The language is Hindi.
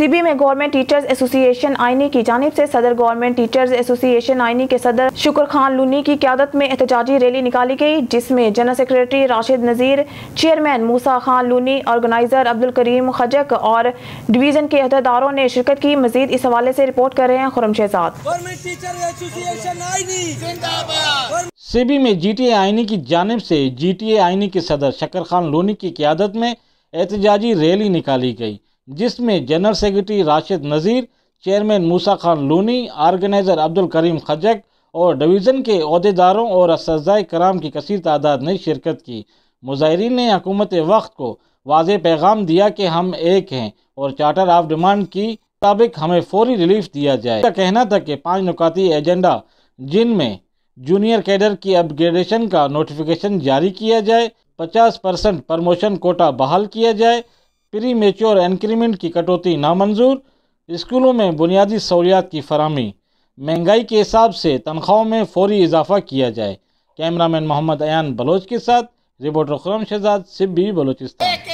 सीबी में गवर्नमेंट टीचर्स एसोसिएशन आईनी की जानब ऐसी सदर गवर्नमेंट टीचर्स एसोसिएशन आईनी के सदर शुक्र खान लूनी की क्यादत में एहतजाजी रैली निकाली गयी जिसमे general secretary Rashid Nazir chairman Musa Khan Luni organiser Abdul Karim Khajak और डिवीज़न के अहदेदारों ने शिरकत की मजीद इस हवाले ऐसी रिपोर्ट कर रहे हैं खुरम शहजाद सीबी में जी टी ए आईनी की जानब ऐसी जी टी ए आईनी के सदर शकर खान लूनी की क्यादत में एहतजाजी रैली निकाली गयी जिसमें general secretary Rashid Nazir chairman Musa Khan Luni organiser Abdul Karim Khajak और डिवीज़न के अहदेदारों और असजाए कराम की कसर तादाद ने शिरकत की मुजाहरीन ने हकूमत वक्त को वाज पैगाम दिया कि हम एक हैं और चार्टर ऑफ डिमांड की मुताबिक हमें फौरी रिलीफ दिया जाए का कहना था कि पाँच नुकाती एजेंडा जिनमें जूनियर कैडर की अपग्रेडेशन का नोटिफिकेशन जारी किया जाए पचास परसेंट प्रमोशन कोटा बहाल किया जाए प्री मेच्योर इंक्रीमेंट की कटौती नामंजूर स्कूलों में बुनियादी सहूलियात की फरहमी महंगाई के हिसाब से तनख्वाहों में फौरी इजाफा किया जाए कैमरामैन मोहम्मद अयान बलोच के साथ रिपोर्टर खुरम शहजाद सिब्बी बलोचिस्तान